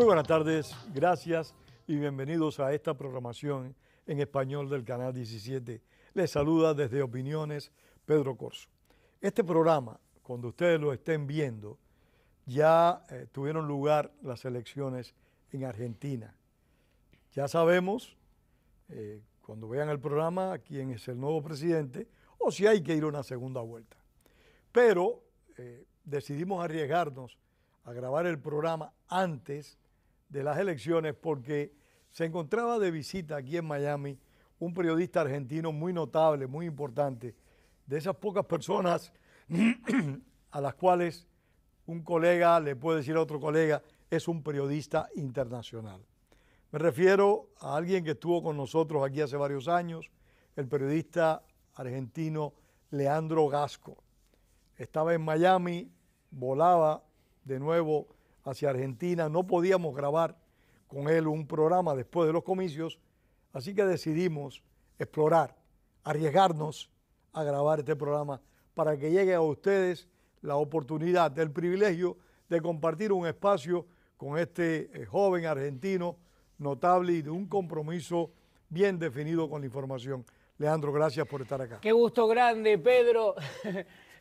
Muy buenas tardes, gracias y bienvenidos a esta programación en español del Canal 17. Les saluda desde Opiniones Pedro Corso. Este programa, cuando ustedes lo estén viendo, ya eh, tuvieron lugar las elecciones en Argentina. Ya sabemos, eh, cuando vean el programa, quién es el nuevo presidente o si hay que ir a una segunda vuelta. Pero eh, decidimos arriesgarnos a grabar el programa antes de las elecciones porque se encontraba de visita aquí en Miami un periodista argentino muy notable, muy importante, de esas pocas personas a las cuales un colega le puede decir a otro colega, es un periodista internacional. Me refiero a alguien que estuvo con nosotros aquí hace varios años, el periodista argentino Leandro Gasco. Estaba en Miami, volaba de nuevo hacia Argentina, no podíamos grabar con él un programa después de los comicios, así que decidimos explorar, arriesgarnos a grabar este programa para que llegue a ustedes la oportunidad, el privilegio de compartir un espacio con este eh, joven argentino notable y de un compromiso bien definido con la información. Leandro, gracias por estar acá. Qué gusto grande, Pedro.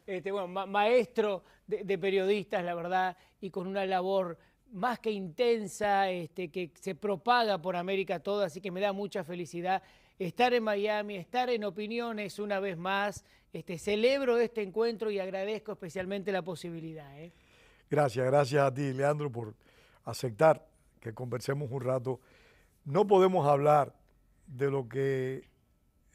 Este, maestro de, periodistas, la verdad, y con una labor más que intensa, este, que se propaga por América toda, así que me da mucha felicidad estar en Miami, estar en Opiniones una vez más. Este, celebro este encuentro y agradezco especialmente la posibilidad. ¿eh? Gracias, gracias a ti, Leandro, por aceptar que conversemos un rato. No podemos hablar de lo que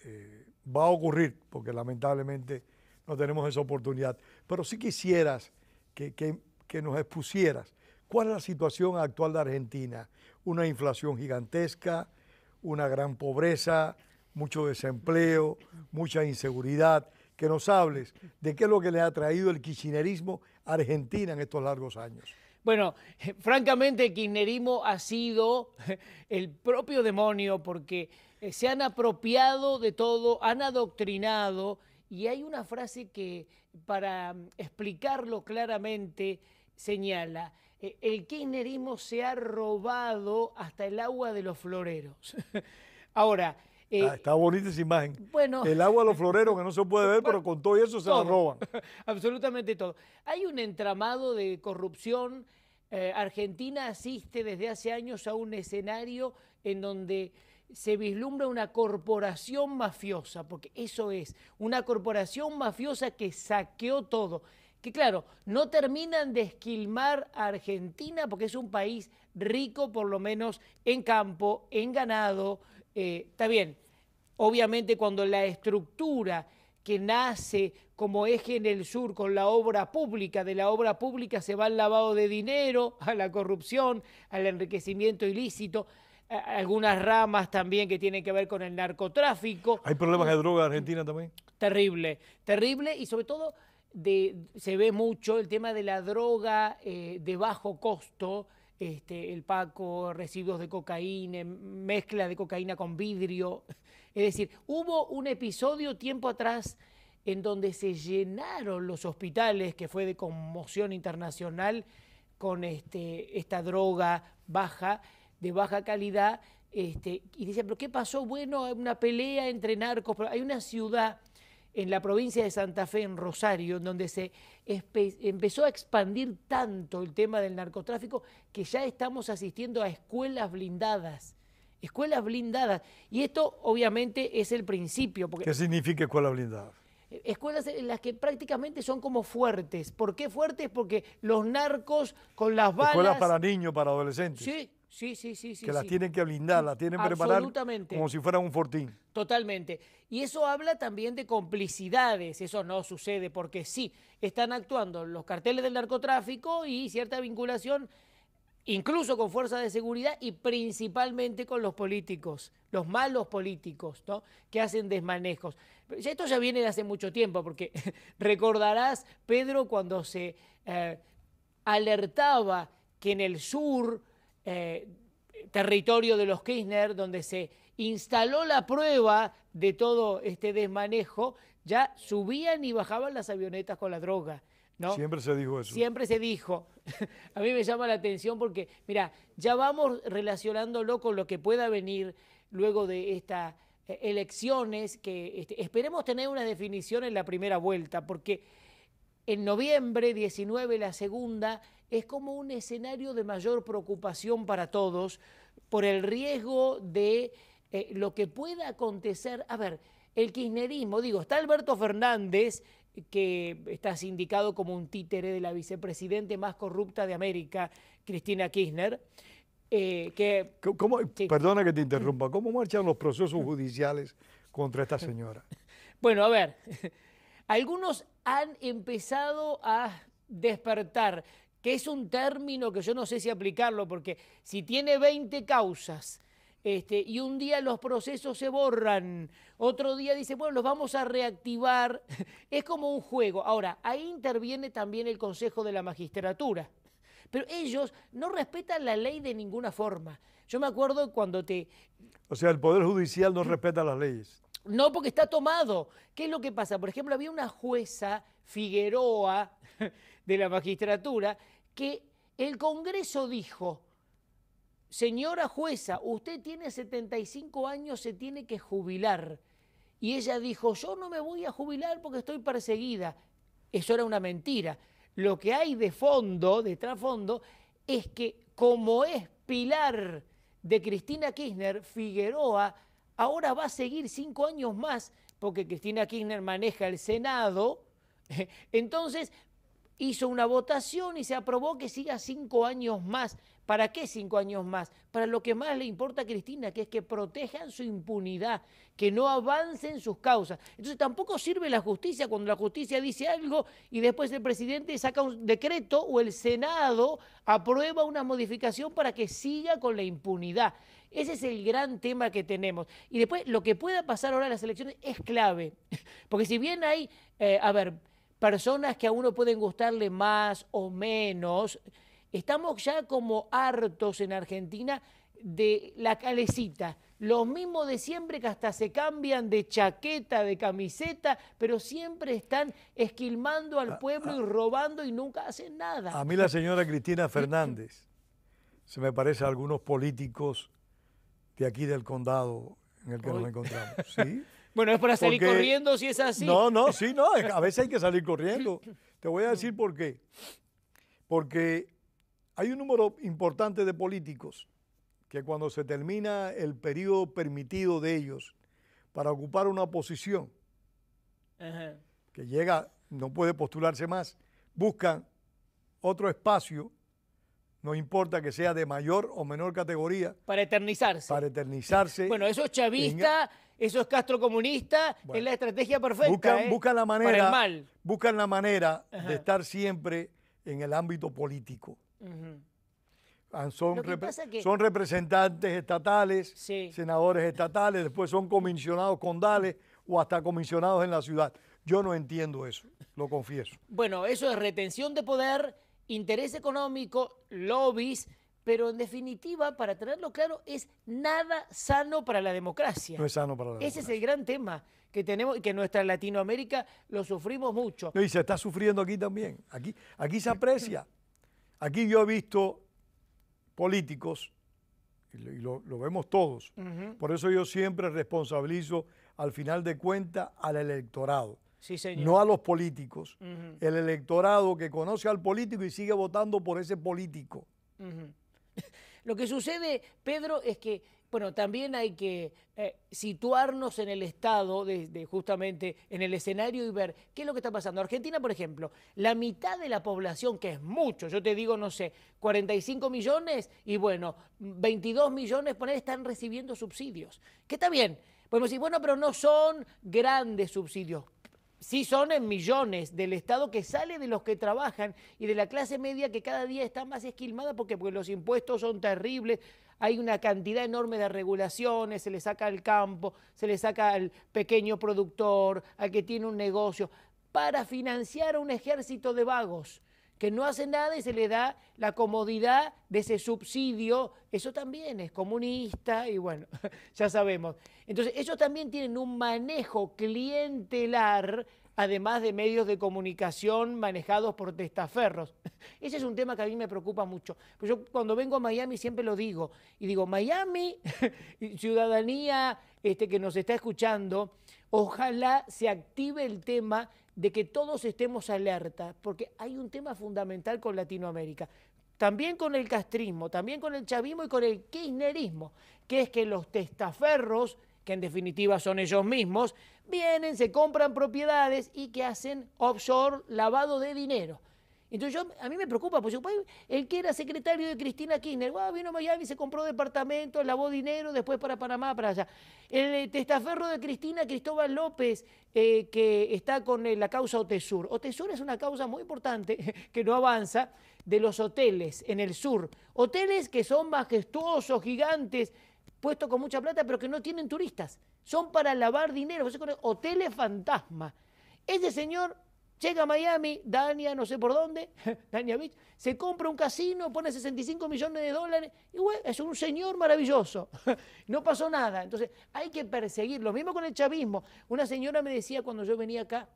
eh, va a ocurrir, porque lamentablemente no tenemos esa oportunidad. Pero si quisieras que, nos expusieras cuál es la situación actual de Argentina. Una inflación gigantesca, una gran pobreza, mucho desempleo, mucha inseguridad. Que nos hables de qué es lo que le ha traído el kirchnerismo a Argentina en estos largos años. Bueno, francamente el kirchnerismo ha sido el propio demonio porque eh, se han apropiado de todo, han adoctrinado y hay una frase que para mm, explicarlo claramente señala, eh, el kirchnerismo se ha robado hasta el agua de los floreros. Ahora, eh, ah, está bonita esa imagen. el agua de los floreros que no se puede ver, pero con todo eso se la roban. Absolutamente todo. Hay un entramado de corrupción. Eh, Argentina asiste desde hace años a un escenario en donde se vislumbra una corporación mafiosa, porque eso es, una corporación mafiosa que saqueó todo. Que claro, no terminan de esquilmar a Argentina porque es un país rico, por lo menos en campo, en ganado. Eh, está bien, obviamente cuando la estructura que nace como eje en el sur con la obra pública, de la obra pública se va al lavado de dinero, a la corrupción, al enriquecimiento ilícito, algunas ramas también que tienen que ver con el narcotráfico. ¿Hay problemas de droga en Argentina también? Terrible, terrible y sobre todo se ve mucho el tema de la droga eh, de bajo costo, este, el paco, residuos de cocaína, mezcla de cocaína con vidrio. Es decir, hubo un episodio tiempo atrás en donde se llenaron los hospitales, que fue de conmoción internacional, con este, esta droga baja de baja calidad, este, y dice, pero ¿qué pasó? Bueno, hay una pelea entre narcos, hay una ciudad en la provincia de Santa Fe, en Rosario, donde se empezó a expandir tanto el tema del narcotráfico que ya estamos asistiendo a escuelas blindadas. Escuelas blindadas. Y esto obviamente es el principio. ¿Qué significa escuelas blindadas? Eh, escuelas en las que prácticamente son como fuertes. ¿Por qué fuertes? Porque los narcos con las balas... Escuelas para niños, para adolescentes. Sí, Sí, sí, sí, sí. Que las tienen que blindar, las tienen que preparar como si fuera un fortín. Totalmente. Y eso habla también de complicidades, eso no sucede porque sí, están actuando los carteles del narcotráfico y cierta vinculación incluso con fuerzas de seguridad y principalmente con los políticos, los malos políticos, ¿no? Que hacen desmanejos. Esto ya viene de hace mucho tiempo, porque recordarás, Pedro, cuando se eh, alertaba que en el sur eh, territorio de los Kirchner, donde se instaló la prueba de todo este desmanejo, ya subían y bajaban las avionetas con la droga. ¿no? Siempre se dijo eso. Siempre se dijo. A mí me llama la atención porque, mira, ya vamos relacionándolo con lo que pueda venir luego de estas eh, elecciones, que este, esperemos tener una definición en la primera vuelta, porque en noviembre 19 la segunda es como un escenario de mayor preocupación para todos por el riesgo de eh, lo que pueda acontecer. A ver, el kirchnerismo, digo, está Alberto Fernández, que está sindicado como un títere de la vicepresidente más corrupta de América, Cristina Kirchner. Eh, que, ¿Cómo, Perdona que te interrumpa, ¿cómo marchan los procesos judiciales contra esta señora? Bueno, a ver, algunos han empezado a despertar que es un término que yo no sé si aplicarlo, porque si tiene 20 causas este, y un día los procesos se borran, otro día dice, bueno, los vamos a reactivar, es como un juego. Ahora, ahí interviene también el Consejo de la Magistratura, pero ellos no respetan la ley de ninguna forma. Yo me acuerdo cuando te... O sea, el Poder Judicial no mm. respeta las leyes. No, porque está tomado. ¿Qué es lo que pasa? Por ejemplo, había una jueza, Figueroa, de la magistratura, que el Congreso dijo, señora jueza, usted tiene 75 años, se tiene que jubilar. Y ella dijo, yo no me voy a jubilar porque estoy perseguida. Eso era una mentira. Lo que hay de fondo, de trasfondo, es que como es pilar de Cristina Kirchner, Figueroa ahora va a seguir cinco años más porque Cristina Kirchner maneja el Senado. Entonces hizo una votación y se aprobó que siga cinco años más. ¿Para qué cinco años más? Para lo que más le importa a Cristina, que es que protejan su impunidad, que no avancen sus causas. Entonces tampoco sirve la justicia cuando la justicia dice algo y después el presidente saca un decreto o el Senado aprueba una modificación para que siga con la impunidad. Ese es el gran tema que tenemos. Y después lo que pueda pasar ahora en las elecciones es clave. Porque si bien hay, eh, a ver, personas que a uno pueden gustarle más o menos. Estamos ya como hartos en Argentina de la calecita. Los mismos de siempre que hasta se cambian de chaqueta, de camiseta, pero siempre están esquilmando al ah, pueblo ah. y robando y nunca hacen nada. A mí la señora Cristina Fernández se me parece a algunos políticos de aquí del condado en el que nos encontramos. ¿Sí? Bueno, es para salir corriendo si es así. No, no, sí, no. A veces hay que salir corriendo. Te voy a decir por qué. Porque hay un número importante de políticos que cuando se termina el periodo permitido de ellos para ocupar una posición que llega, no puede postularse más, buscan otro espacio no importa que sea de mayor o menor categoría. Para eternizarse. Para eternizarse. Bueno, eso es chavista, eso es Castro es la estrategia perfecta. ¿eh? la manera, para mal. Buscan la manera de estar siempre en el ámbito político. Ah, son, son, representantes estatales, senadores estatales, después son comisionados condales o hasta comisionados en la ciudad. Yo no entiendo eso, lo confieso. Bueno, eso es retención de poder interés económico, lobbies, pero en definitiva, para tenerlo claro, es nada sano para la democracia. No es sano para la democracia. Ese es el gran tema que tenemos y que en nuestra Latinoamérica lo sufrimos mucho. Y se está sufriendo aquí también. Aquí, aquí se aprecia. Aquí yo he visto políticos, y lo, vemos todos, por eso yo siempre responsabilizo al final de cuentas al electorado no a los políticos. El electorado que conoce al político y sigue votando por ese político. Lo que sucede, Pedro, es que, bueno, también hay que eh, situarnos en el estado, justamente en el escenario y ver qué es lo que está pasando. Argentina, por ejemplo, la mitad de la población, que es mucho, yo te digo, no sé, 45 millones y bueno, 22 millones, poner, están recibiendo subsidios, que está bien. Podemos decir, bueno, pero no son grandes subsidios, sí son en millones del Estado que sale de los que trabajan y de la clase media que cada día está más esquilmada porque, porque los impuestos son terribles, hay una cantidad enorme de regulaciones, se le saca al campo, se le saca al pequeño productor, al que tiene un negocio, para financiar un ejército de vagos que no hace nada y se le da la comodidad de ese subsidio, eso también es comunista y bueno, ya sabemos. Entonces, ellos también tienen un manejo clientelar, además de medios de comunicación manejados por testaferros. Ese es un tema que a mí me preocupa mucho. Pues yo cuando vengo a Miami siempre lo digo, y digo, Miami, ciudadanía este, que nos está escuchando, ojalá se active el tema de que todos estemos alerta, porque hay un tema fundamental con Latinoamérica, también con el castrismo, también con el chavismo y con el kirchnerismo, que es que los testaferros, que en definitiva son ellos mismos, vienen, se compran propiedades y que hacen offshore lavado de dinero. Entonces a mí me preocupa, porque el que era secretario de Cristina Kirchner, vino a Miami, se compró departamentos, lavó dinero, después para Panamá, para allá. El eh, testaferro de Cristina, Cristóbal López, eh, que está con eh, la causa Otesur. Otesur es una causa muy importante que no avanza de los hoteles en el sur. Hoteles que son majestuosos, gigantes, puestos con mucha plata, pero que no tienen turistas. Son para lavar dinero, hoteles fantasma. Ese señor Llega a Miami, Dania, no sé por dónde, Dania Beach, se compra un casino, pone 65 millones de dólares, y es un señor maravilloso. no pasó nada. Entonces, hay que perseguir. Lo mismo con el chavismo. Una señora me decía cuando yo venía acá,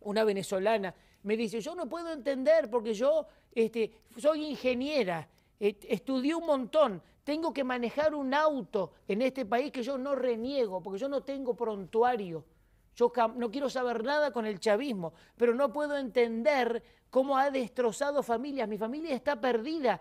una venezolana, me dice, yo no puedo entender porque yo este, soy ingeniera, estudié un montón, tengo que manejar un auto en este país que yo no reniego, porque yo no tengo prontuario. Yo no quiero saber nada con el chavismo, pero no puedo entender cómo ha destrozado familias. Mi familia está perdida.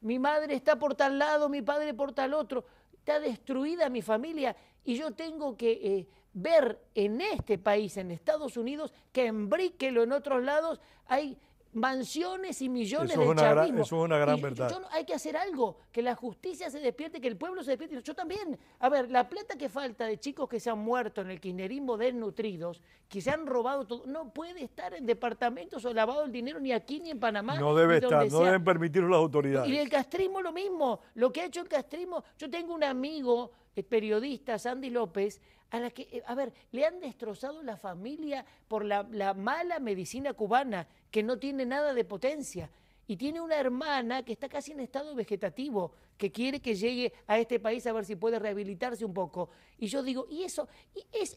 Mi madre está por tal lado, mi padre por tal otro. Está destruida mi familia y yo tengo que eh, ver en este país, en Estados Unidos, que en en otros lados hay mansiones y millones de chavismo. eso es una gran verdad. hay que hacer algo, que la justicia se despierte, que el pueblo se despierte. Yo también. A ver, la plata que falta de chicos que se han muerto en el kirchnerismo desnutridos, que se han robado todo, no puede estar en departamentos o lavado el dinero ni aquí ni en Panamá. No debe estar, no deben permitirlo las autoridades. Y el castrismo lo mismo. Lo que ha hecho el castrismo, yo tengo un amigo el eh, periodista Sandy López, a la que, eh, a ver, le han destrozado la familia por la mala medicina cubana que no tiene nada de potencia y tiene una hermana que está casi en estado vegetativo, que quiere que llegue a este país a ver si puede rehabilitarse un poco. Y yo digo, ¿y eso?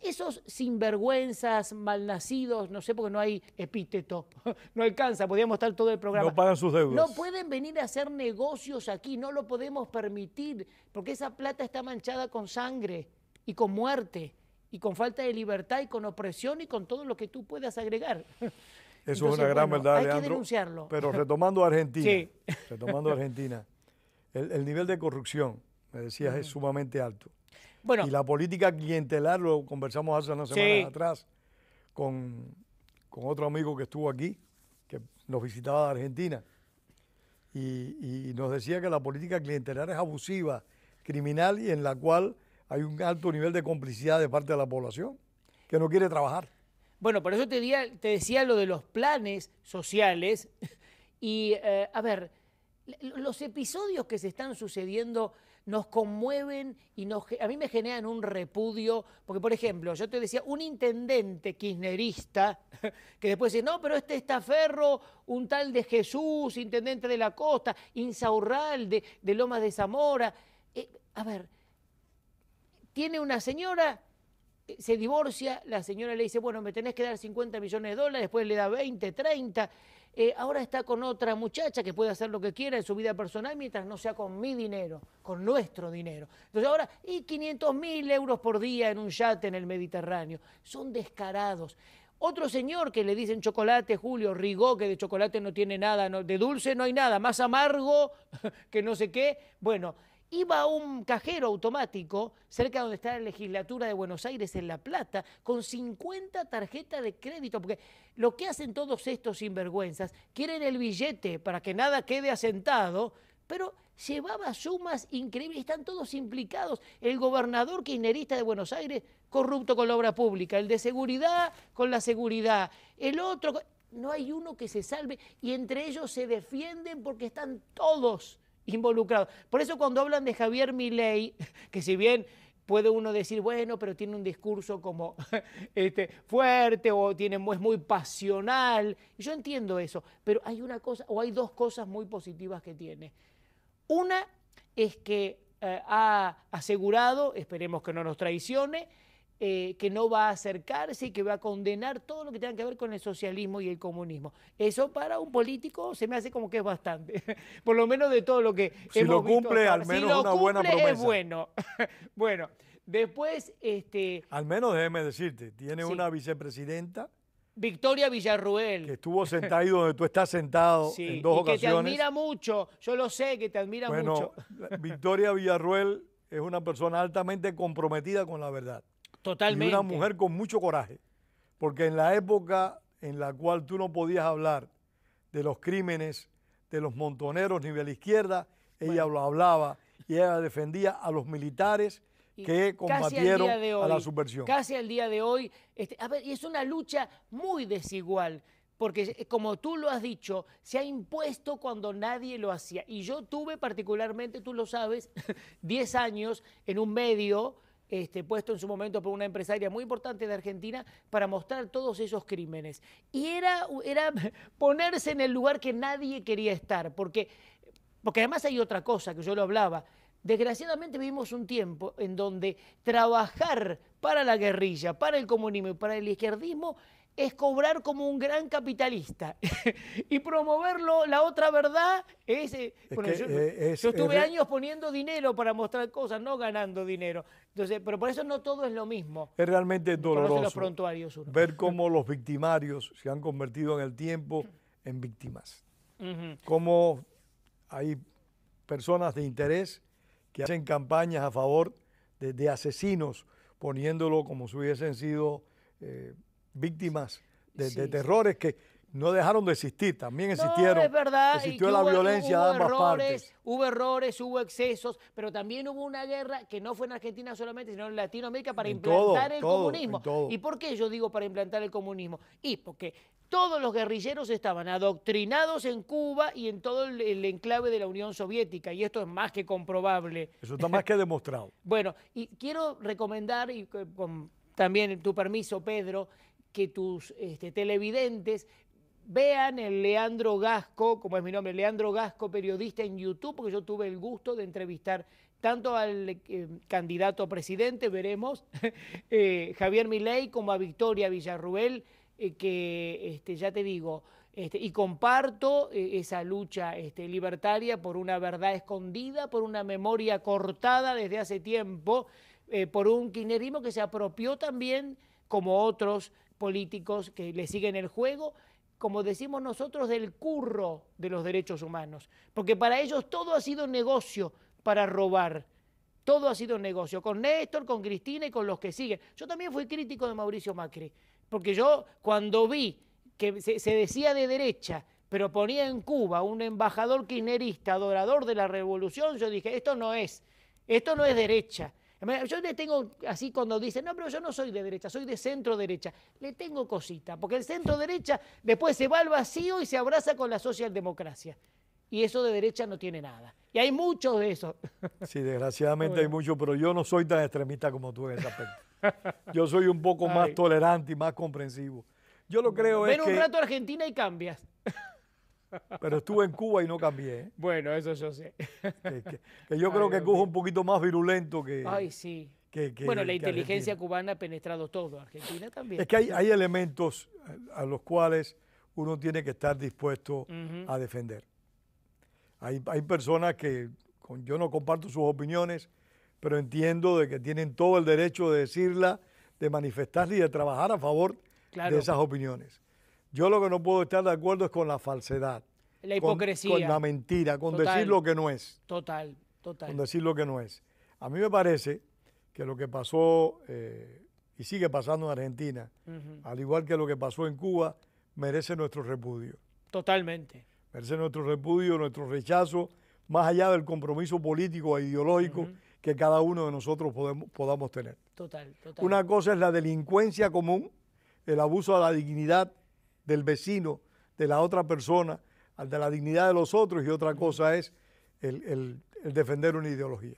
esos sinvergüenzas, malnacidos, no sé porque no hay epíteto, no alcanza, podríamos estar todo el programa. No pagan sus deudas. No pueden venir a hacer negocios aquí, no lo podemos permitir, porque esa plata está manchada con sangre y con muerte y con falta de libertad y con opresión y con todo lo que tú puedas agregar. Eso es una gran verdad, Pero retomando Argentina, retomando Argentina, el, nivel de corrupción, me decías, es sumamente alto. y la política clientelar, lo conversamos hace unas semanas atrás con, otro amigo que estuvo aquí, que nos visitaba de Argentina, y nos decía que la política clientelar es abusiva, criminal y en la cual hay un alto nivel de complicidad de parte de la población que no quiere trabajar. Bueno, por eso te, decía lo de los planes sociales. Y, eh, a ver, los episodios que se están sucediendo nos conmueven y nos, a mí me generan un repudio, porque por ejemplo, yo te decía, un intendente kirchnerista, que después dice, no, pero este está un tal de Jesús, intendente de la costa, Insaurral, de, Lomas de Zamora, eh, a ver, tiene una señora eh, se divorcia, la señora le dice, bueno, me tenés que dar 50 millones de dólares, después le da 20, 30, eh, ahora está con otra muchacha que puede hacer lo que quiera en su vida personal mientras no sea con mi dinero, con nuestro dinero. Entonces ahora, y 500 mil euros por día en un yate en el Mediterráneo, son descarados. Otro señor que le dicen chocolate, Julio Rigó, que de chocolate no tiene nada, no, de dulce no hay nada, más amargo que no sé qué, bueno iba a un cajero automático cerca de donde está la legislatura de Buenos Aires, en La Plata, con 50 tarjetas de crédito, porque lo que hacen todos estos sinvergüenzas, quieren el billete para que nada quede asentado, pero llevaba sumas increíbles, están todos implicados. El gobernador kirchnerista de Buenos Aires, corrupto con la obra pública, el de seguridad con la seguridad, el otro... No hay uno que se salve y entre ellos se defienden porque están todos involucrados. Por eso cuando hablan de Javier Milei, que si bien puede uno decir, bueno, pero tiene un discurso como este, fuerte o tiene, es muy pasional, yo entiendo eso, pero hay una cosa, o hay dos cosas muy positivas que tiene. Una es que eh, ha asegurado, esperemos que no nos traicione, eh, que no va a acercarse y que va a condenar todo lo que tenga que ver con el socialismo y el comunismo. Eso para un político se me hace como que es bastante, por lo menos de todo lo que... Si lo cumple, al menos una buena promesa. Es bueno. bueno, después... este Al menos déjeme decirte, tiene una vicepresidenta Victoria Villarruel. Que estuvo sentada ahí donde tú estás sentado en dos y Que te admira mucho, yo lo sé que te admira bueno, mucho. Victoria Villarruel es una persona altamente comprometida con la verdad. Totalmente. una mujer con mucho coraje, porque en la época en la cual tú no podías hablar de los crímenes de los montoneros ni de la izquierda, ella lo hablaba y ella defendía a los militares que combatieron a la subversión. Casi al día de hoy, este, y es una lucha muy desigual, porque eh, como tú lo has dicho, se ha impuesto cuando nadie lo hacía. Y yo tuve particularmente, tú lo sabes, 10 años en un medio este, puesto en su momento por una empresaria muy importante de Argentina para mostrar todos esos crímenes. Y era, era ponerse en el lugar que nadie quería estar, porque, porque además hay otra cosa que yo lo hablaba. Desgraciadamente vivimos un tiempo en donde trabajar para la guerrilla, para el comunismo y para el izquierdismo es cobrar como un gran capitalista y promoverlo. La otra verdad es, eh, yo, estuve años poniendo dinero para mostrar cosas, no ganando dinero. Entonces, pero por eso no todo es lo mismo. Es realmente doloroso ver cómo los victimarios se han convertido en el tiempo en víctimas. Cómo hay personas de interés que hacen campañas a favor de, asesinos, poniéndolo como si hubiesen sido eh, víctimas de, terrores que no dejaron de existir, también existieron. es verdad. Existió la violencia hubo de ambas partes. Hubo errores, hubo excesos, pero también hubo una guerra que no fue en Argentina solamente, sino en Latinoamérica para implantar el comunismo. ¿Y por qué yo digo para implantar el comunismo? Y porque todos los guerrilleros estaban adoctrinados en Cuba y en todo el, el, enclave de la Unión Soviética, y esto es más que comprobable. Eso está más que demostrado. bueno, y quiero recomendar, y con también tu permiso, Pedro, que tus este, televidentes vean el Leandro Gasco, como es mi nombre, Leandro Gasco, periodista en YouTube, porque yo tuve el gusto de entrevistar tanto al eh, candidato a presidente, veremos, eh, Javier Milei, como a Victoria Villarruel, eh, que este, ya te digo, este, y comparto esa lucha este, libertaria por una verdad escondida, por una memoria cortada desde hace tiempo, por un kinerismo que se apropió también como otros políticos que le siguen el juego, como decimos nosotros, del curro de los derechos humanos. Porque para ellos todo ha sido negocio para robar. Todo ha sido negocio, con Néstor, con Cristina y con los que siguen. Yo también fui crítico de Mauricio Macri, porque yo cuando vi que se, se decía de derecha, pero ponía en Cuba un embajador kirchnerista, adorador de la revolución, yo dije, esto no es, esto no es derecha, yo le tengo así cuando dicen, no, pero yo no soy de derecha, soy de centro derecha. Le tengo cosita, porque el centro derecha después se va al vacío y se abraza con la socialdemocracia. Y eso de derecha no tiene nada. Y hay muchos de esos. Sí, desgraciadamente hay muchos, pero yo no soy tan extremista como tú en esa aspecto. Yo soy un poco más tolerante y más comprensivo. Yo lo creo es es un rato a Argentina y cambias. Pero estuve en Cuba y no cambié. ¿eh? Bueno, eso yo sé. yo creo que Cuba es un poquito más virulento que... Ay, sí. bueno, la inteligencia cubana ha penetrado todo, Argentina también. Es que hay, elementos a los cuales uno tiene que estar dispuesto a defender. Hay, personas que yo no comparto sus opiniones, pero entiendo de que tienen todo el derecho de decirla, de manifestarla y de trabajar a favor de esas opiniones. Yo lo que no puedo estar de acuerdo es con la falsedad. La hipocresía. Con, la mentira, con decir lo que no es. Total, total. Con decir lo que no es. A mí me parece que lo que pasó eh, y sigue pasando en Argentina, al igual que lo que pasó en Cuba, merece nuestro repudio. Totalmente. Merece nuestro repudio, nuestro rechazo, más allá del compromiso político e ideológico que cada uno de nosotros podamos tener. Total, total. Una cosa es la delincuencia común, el abuso a la dignidad del vecino, de la otra persona, de la dignidad de los otros y otra cosa es el, defender una ideología.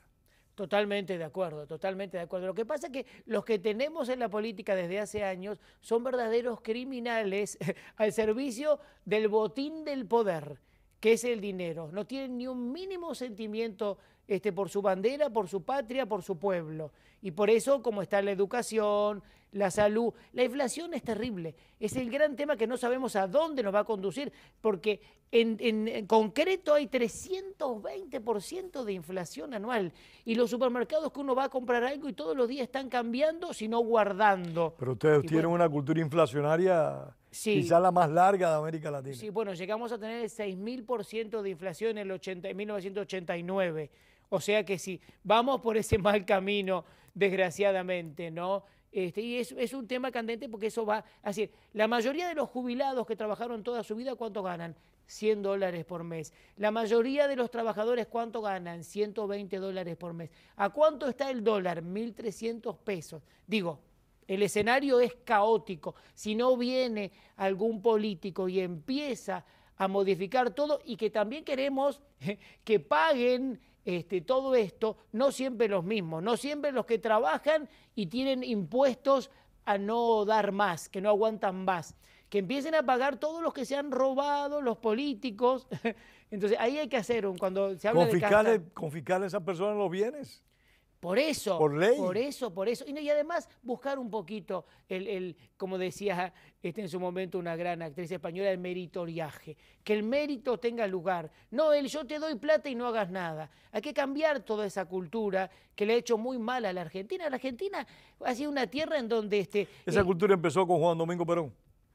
Totalmente de acuerdo, totalmente de acuerdo. Lo que pasa es que los que tenemos en la política desde hace años son verdaderos criminales al servicio del botín del poder, que es el dinero. No tienen ni un mínimo sentimiento este, por su bandera, por su patria, por su pueblo. Y por eso, como está la educación, la salud, la inflación es terrible. Es el gran tema que no sabemos a dónde nos va a conducir, porque en, concreto hay 320% de inflación anual. Y los supermercados que uno va a comprar algo y todos los días están cambiando, sino guardando. Pero ustedes tienen una cultura inflacionaria Quizá la más larga de América Latina. Sí, bueno, llegamos a tener el 6.000% de inflación en el 80, 1989. O sea que sí, vamos por ese mal camino, desgraciadamente, ¿no? Este, y es, es, un tema candente porque eso va a la mayoría de los jubilados que trabajaron toda su vida, ¿cuánto ganan? 100 dólares por mes. La mayoría de los trabajadores, ¿cuánto ganan? 120 dólares por mes. ¿A cuánto está el dólar? 1.300 pesos. Digo, el escenario es caótico. Si no viene algún político y empieza a modificar todo y que también queremos que paguen este, todo esto, no siempre los mismos, no siempre los que trabajan y tienen impuestos a no dar más, que no aguantan más, que empiecen a pagar todos los que se han robado, los políticos. Entonces ahí hay que hacer un, cuando se habla de... a esa persona los bienes. Por eso. Por ley. Por eso, por eso. Y, y además buscar un poquito, el, como decía este en su momento una gran actriz española, el meritoriaje. Que el mérito tenga lugar. No el yo te doy plata y no hagas nada. Hay que cambiar toda esa cultura que le ha hecho muy mal a la Argentina. La Argentina ha sido una tierra en donde... Este, esa eh, cultura empezó con Juan Domingo Perón.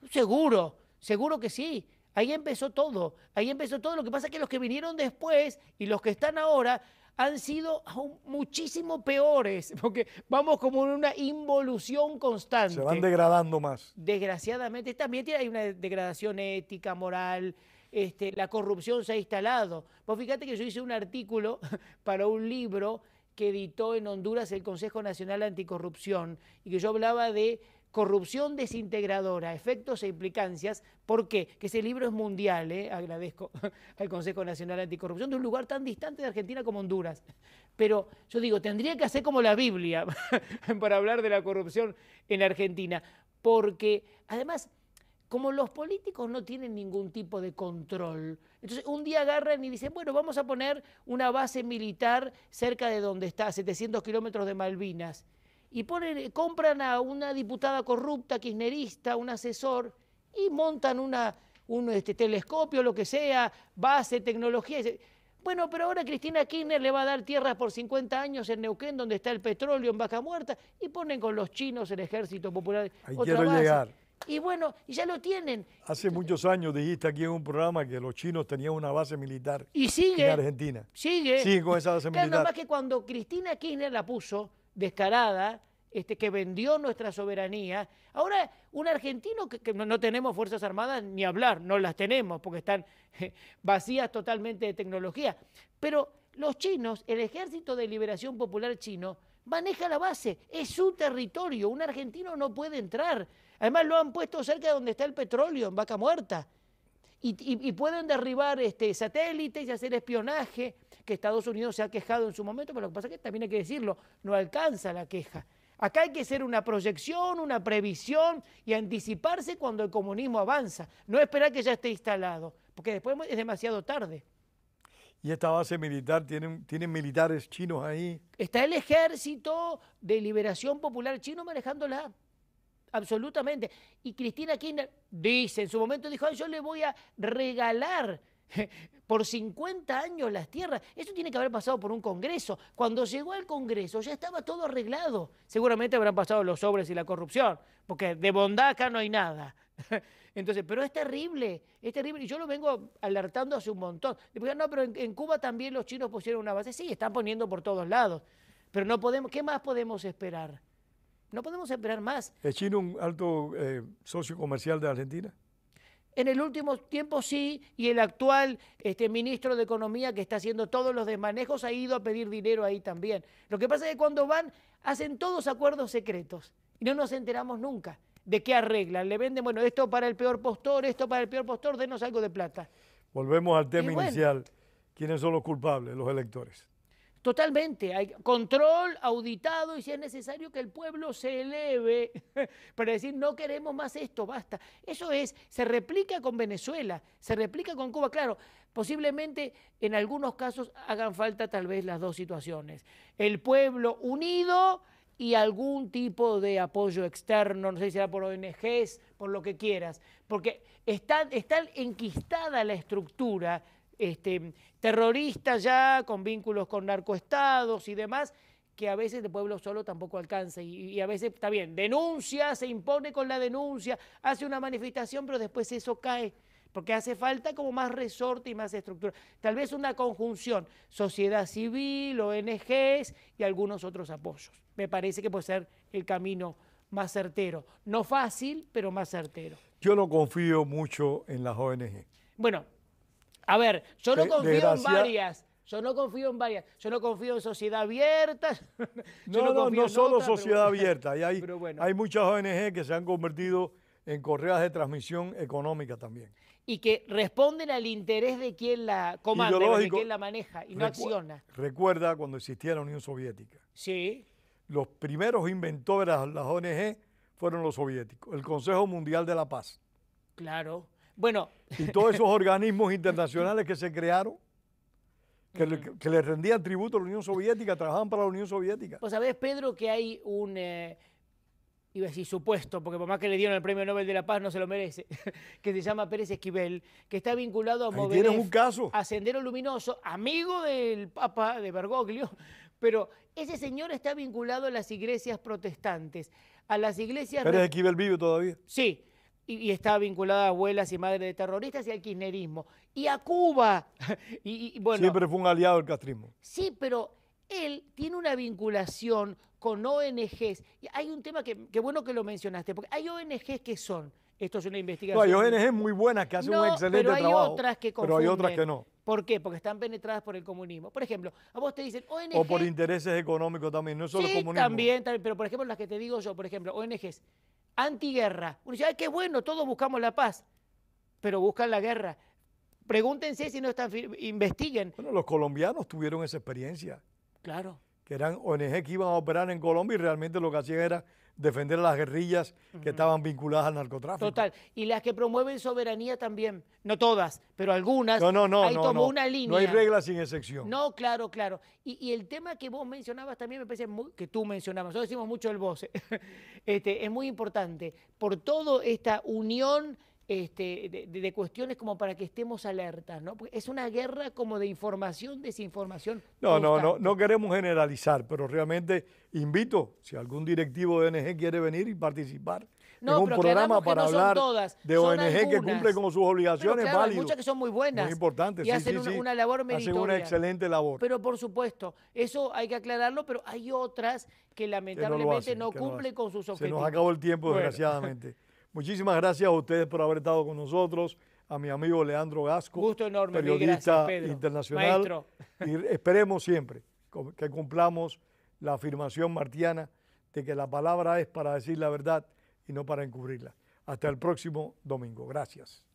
Seguro, seguro que sí. Ahí empezó todo, ahí empezó todo. Lo que pasa es que los que vinieron después y los que están ahora han sido aún muchísimo peores, porque vamos como en una involución constante. Se van degradando más. Desgraciadamente, también hay una degradación ética, moral, este, la corrupción se ha instalado. vos fíjate que yo hice un artículo para un libro que editó en Honduras el Consejo Nacional Anticorrupción y que yo hablaba de Corrupción desintegradora, efectos e implicancias. ¿Por qué? Que ese libro es mundial, ¿eh? agradezco al Consejo Nacional Anticorrupción de un lugar tan distante de Argentina como Honduras. Pero yo digo, tendría que hacer como la Biblia para hablar de la corrupción en Argentina. Porque además como los políticos no tienen ningún tipo de control, entonces un día agarran y dicen, bueno, vamos a poner una base militar cerca de donde está, a 700 kilómetros de Malvinas y eh, compran a una diputada corrupta, kirchnerista, un asesor, y montan un este, telescopio, lo que sea, base, tecnología. Bueno, pero ahora Cristina Kirchner le va a dar tierras por 50 años en Neuquén, donde está el petróleo en Vaca Muerta, y ponen con los chinos el ejército popular. Ahí otra quiero llegar. Y bueno, ya lo tienen. Hace muchos años dijiste aquí en un programa que los chinos tenían una base militar en Argentina. Sigue. Sigue con esa base militar. no, más que cuando Cristina Kirchner la puso, descarada este, que vendió nuestra soberanía. Ahora, un argentino que, no, tenemos Fuerzas Armadas ni hablar, no las tenemos porque están eh, vacías totalmente de tecnología. Pero los chinos, el Ejército de Liberación Popular chino, maneja la base, es su territorio, un argentino no puede entrar. Además lo han puesto cerca de donde está el petróleo, en Vaca Muerta y, pueden derribar este, satélites y hacer espionaje, que Estados Unidos se ha quejado en su momento, pero lo que pasa es que también hay que decirlo, no alcanza la queja. Acá hay que hacer una proyección, una previsión y anticiparse cuando el comunismo avanza, no esperar que ya esté instalado, porque después es demasiado tarde. ¿Y esta base militar tiene tienen militares chinos ahí? Está el ejército de liberación popular chino manejándola absolutamente. Y Cristina Kirchner dice, en su momento dijo, yo le voy a regalar por 50 años las tierras. Eso tiene que haber pasado por un Congreso. Cuando llegó al Congreso ya estaba todo arreglado. Seguramente habrán pasado los sobres y la corrupción, porque de bondad acá no hay nada. Entonces, pero es terrible, es terrible. Y yo lo vengo alertando hace un montón. no, pero en Cuba también los chinos pusieron una base. Sí, están poniendo por todos lados. Pero no podemos, ¿qué más podemos esperar? No podemos esperar más. ¿Es China un alto eh, socio comercial de Argentina? En el último tiempo sí, y el actual este, ministro de Economía que está haciendo todos los desmanejos ha ido a pedir dinero ahí también. Lo que pasa es que cuando van hacen todos acuerdos secretos y no nos enteramos nunca de qué arreglan. Le venden, bueno, esto para el peor postor, esto para el peor postor, denos algo de plata. Volvemos al tema inicial. ¿Quiénes son los culpables? Los electores. Totalmente, hay control auditado y si es necesario que el pueblo se eleve para decir no queremos más esto, basta. Eso es, se replica con Venezuela, se replica con Cuba, claro, posiblemente en algunos casos hagan falta tal vez las dos situaciones. El pueblo unido y algún tipo de apoyo externo, no sé si será por ONGs, por lo que quieras, porque está, está enquistada la estructura este, terrorista ya, con vínculos con narcoestados y demás, que a veces el pueblo solo tampoco alcanza. Y, a veces, está bien, denuncia, se impone con la denuncia, hace una manifestación, pero después eso cae. Porque hace falta como más resorte y más estructura. Tal vez una conjunción, sociedad civil, ONGs y algunos otros apoyos. Me parece que puede ser el camino más certero. No fácil, pero más certero. Yo no confío mucho en las ONG. Bueno, a ver, yo no confío en varias. Yo no confío en varias. Yo no confío en sociedad abierta. no, no, no, solo sociedad abierta. hay, hay muchas ONG que se han convertido en correas de transmisión económica también. Y que responden al interés de quien la comanda, de quien la maneja y no acciona. Recuerda cuando existía la Unión Soviética. Sí. Los primeros inventores de las ONG fueron los soviéticos, el Consejo Mundial de la Paz. Claro. Bueno. Y todos esos organismos internacionales que se crearon, que, le, rendían tributo a la Unión Soviética, trabajaban para la Unión Soviética. Pues sabés, Pedro, que hay un... Eh, iba a decir supuesto, porque por más que le dieron el premio Nobel de la Paz no se lo merece, que se llama Pérez Esquivel, que está vinculado a tienes un caso. a Sendero Luminoso, amigo del Papa de Bergoglio, pero ese señor está vinculado a las iglesias protestantes, a las iglesias... Pérez Esquivel vive todavía. Sí, y, y, está vinculada a abuelas y madres de terroristas y al kirchnerismo. Y a Cuba. y, bueno, Siempre fue un aliado del castrismo. Sí, pero él tiene una vinculación con ONGs. Y hay un tema que, que bueno que lo mencionaste, porque hay ONGs que son esto es una investigación. No, hay ONGs muy buenas que hacen un excelente trabajo. Otras que Pero hay otras que no. ¿Por qué? Porque están penetradas por el comunismo. Por ejemplo, a vos te dicen ONGs... O por intereses económicos también, no solo comunismo. también, pero por ejemplo, las que te digo yo, por ejemplo, ONGs antiguerra. Uno dice, ay, qué bueno, todos buscamos la paz, pero buscan la guerra. Pregúntense si no están, investiguen. Bueno, los colombianos tuvieron esa experiencia. Claro. Que eran ONG que iban a operar en Colombia y realmente lo que hacían era defender a las guerrillas que estaban vinculadas al narcotráfico. Total, y las que promueven soberanía también, no todas, pero algunas. No, no, no, Hay no, una línea. No hay reglas sin excepción. No, claro, claro. Y, el tema que vos mencionabas también me parece que tú mencionabas, nosotros decimos mucho el voce, este, es muy importante. Por toda esta unión este, de, cuestiones como para que estemos alertas, ¿no? es una guerra como de información, desinformación. No, no, no, no queremos generalizar, pero realmente invito, si algún directivo de ONG quiere venir y participar en un programa para hablar de ONG que cumple con sus obligaciones, claro, Hay muchas que son muy buenas. importantes. Y sí, hacen una, labor meritoria. una excelente labor. Pero por supuesto, eso hay que aclararlo, pero hay otras que lamentablemente no, cumplen con sus objetivos. Se nos acabó el tiempo, desgraciadamente. Muchísimas gracias a ustedes por haber estado con nosotros, a mi amigo Leandro Gasco, periodista internacional. Y esperemos siempre que cumplamos la afirmación martiana de que la palabra es para decir la verdad y no para encubrirla. Hasta el próximo domingo. Gracias.